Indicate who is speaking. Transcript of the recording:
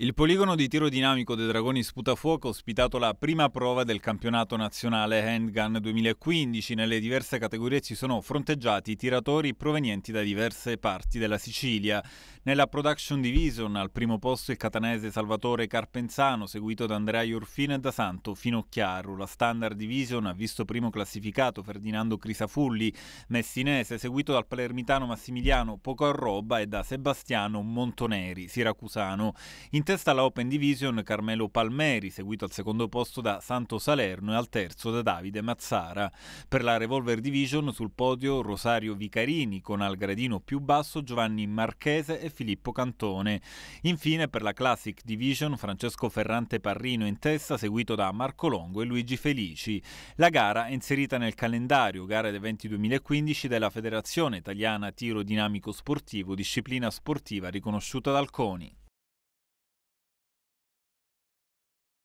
Speaker 1: Il poligono di tiro dinamico dei Dragoni Sputafuoco ha ospitato la prima prova del campionato nazionale Handgun 2015. Nelle diverse categorie si sono fronteggiati tiratori provenienti da diverse parti della Sicilia. Nella Production Division al primo posto il catanese Salvatore Carpenzano, seguito da Andrea Iorfino e da Santo Finocchiaro. La Standard Division ha visto primo classificato Ferdinando Crisafulli, messinese, seguito dal palermitano Massimiliano Pocorroba e da Sebastiano Montoneri, siracusano. In testa la Open Division Carmelo Palmeri, seguito al secondo posto da Santo Salerno e al terzo da Davide Mazzara. Per la Revolver Division sul podio Rosario Vicarini, con al gradino più basso Giovanni Marchese e Filippo Cantone. Infine per la Classic Division Francesco Ferrante Parrino in testa, seguito da Marco Longo e Luigi Felici. La gara è inserita nel calendario Gara ed Eventi 2015 della Federazione Italiana Tiro Dinamico Sportivo, disciplina sportiva riconosciuta dal CONI.